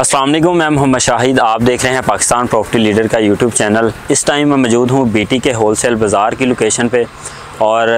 असलम मैं मोहम्मद शाहिद आप देख रहे हैं पाकिस्तान प्रॉपर्टी लीडर का यूट्यूब चैनल इस टाइम मैं मौजूद हूँ बीटी के होल सेल बाज़ार की लोकेशन पे और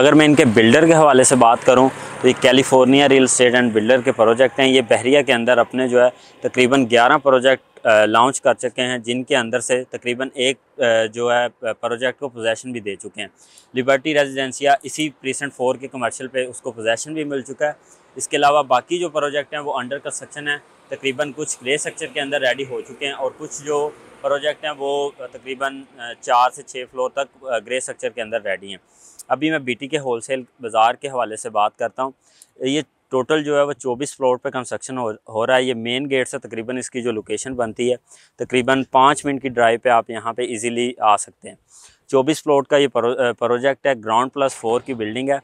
अगर मैं इनके बिल्डर के हवाले से बात करूँ तो ये California real estate and builder के प्रोजेक्ट हैं ये बहरिया के अंदर अपने जो है तकरीबन ग्यारह प्रोजेक्ट लॉन्च कर चुके हैं जिनके अंदर से तकरीबन एक जो है प्रोजेक्ट को पोजेशन भी दे चुके हैं लिबर्टी रेजिडेंसिया इसी प्रीसेंट फोर के कमर्शियल पे उसको पोजेसन भी मिल चुका है इसके अलावा बाकी जो प्रोजेक्ट हैं वो अंडर कंस्ट्रक्शन है तकरीबन कुछ क्ले स्ट्रक्चर के अंदर रेडी हो चुके हैं और कुछ जो प्रोजेक्ट हैं वो तकरीबन चार से छः फ्लोर तक ग्रे स्ट्रक्चर के अंदर रेडी हैं अभी मैं बीटी के होलसेल बाज़ार के हवाले से बात करता हूँ ये टोटल जो है वो 24 फ्लोर पे कंस्ट्रक्शन हो हो रहा है ये मेन गेट से तकरीबन इसकी जो लोकेशन बनती है तकरीबन पाँच मिनट की ड्राइव पे आप यहाँ पे इजीली आ सकते हैं 24 फ्लोर का ये प्रोजेक्ट है ग्राउंड प्लस फोर की बिल्डिंग है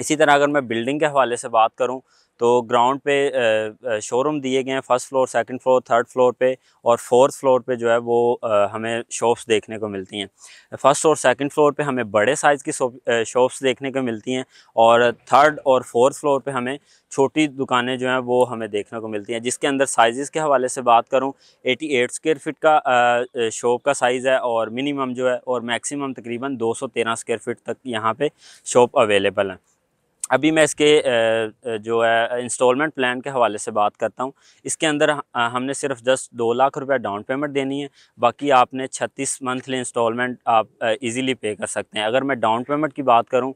इसी तरह अगर मैं बिल्डिंग के हवाले से बात करूँ तो ग्राउंड पे शोरूम दिए गए हैं first floor second floor third floor पे और फोर्थ फ्लोर पे जो है वो हमें शॉप्स देखने को मिलती हैं फर्स्ट और सेकंड फ्लोर पे हमें बड़े साइज़ की शॉप्स देखने को मिलती हैं और थर्ड और फोर्थ फ्लोर पे हमें छोटी दुकानें जो हैं वो हमें देखने को मिलती हैं जिसके अंदर साइज़ के हवाले से बात करूँ एटी एट स्क्वेयर फिट का शॉप का साइज़ है और मिनिमम जो है और मैक्सिमम तकरीबन दो सौ तेरह स्क्वेयर फिट तक यहाँ पर शॉप अवेलेबल हैं अभी मैं इसके जो है इंस्टॉलमेंट प्लान के हवाले से बात करता हूँ इसके अंदर हमने सिर्फ जस्ट दो लाख रुपए डाउन पेमेंट देनी है बाकी आपने छत्तीस मंथली इंस्टॉलमेंट आप इजीली पे कर सकते हैं अगर मैं डाउन पेमेंट की बात करूँ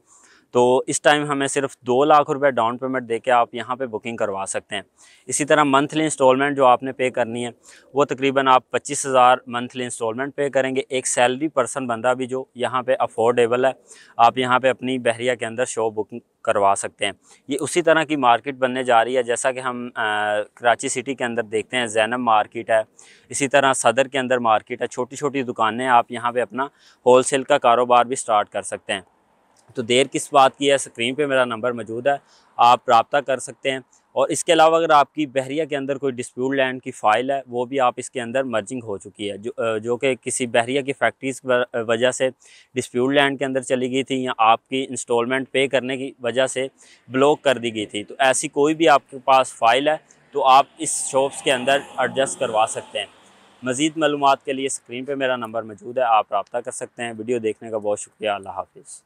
तो इस टाइम हमें सिर्फ दो लाख रुपए डाउन पेमेंट देके आप यहाँ पे बुकिंग करवा सकते हैं इसी तरह मंथली इंस्टॉलमेंट जो आपने पे करनी है वो तकरीबन आप पच्चीस हज़ार मंथली इंस्टॉलमेंट पे करेंगे एक सैलरी पर्सन बंदा भी जो यहाँ पे अफोर्डेबल है आप यहाँ पे अपनी बहरिया के अंदर शो बुकिंग करवा सकते हैं ये उसी तरह की मार्केट बनने जा रही है जैसा कि हम कराची सिटी के अंदर देखते हैं जैनम मार्केट है इसी तरह सदर के अंदर मार्केट है छोटी छोटी दुकानें आप यहाँ पर अपना होल का कारोबार भी स्टार्ट कर सकते हैं तो देर किस बात की है स्क्रीन पे मेरा नंबर मौजूद है आप रबता कर सकते हैं और इसके अलावा अगर आपकी बहरिया के अंदर कोई डिस्प्यूट लैंड की फ़ाइल है वो भी आप इसके अंदर मर्जिंग हो चुकी है जो जो कि किसी बहरिया की फैक्ट्रीज वजह से डिस्प्यूट लैंड के अंदर चली गई थी या आपकी इंस्टॉलमेंट पे करने की वजह से ब्लॉक कर दी गई थी तो ऐसी कोई भी आपके पास फ़ाइल है तो आप इस शॉप्स के अंदर एडजस्ट करवा सकते हैं मज़ीद मालूम के लिए स्क्रीन पर मेरा नंबर मौजूद है आप रबता कर सकते हैं वीडियो देखने का बहुत शुक्रिया अल्लाह हाफिज़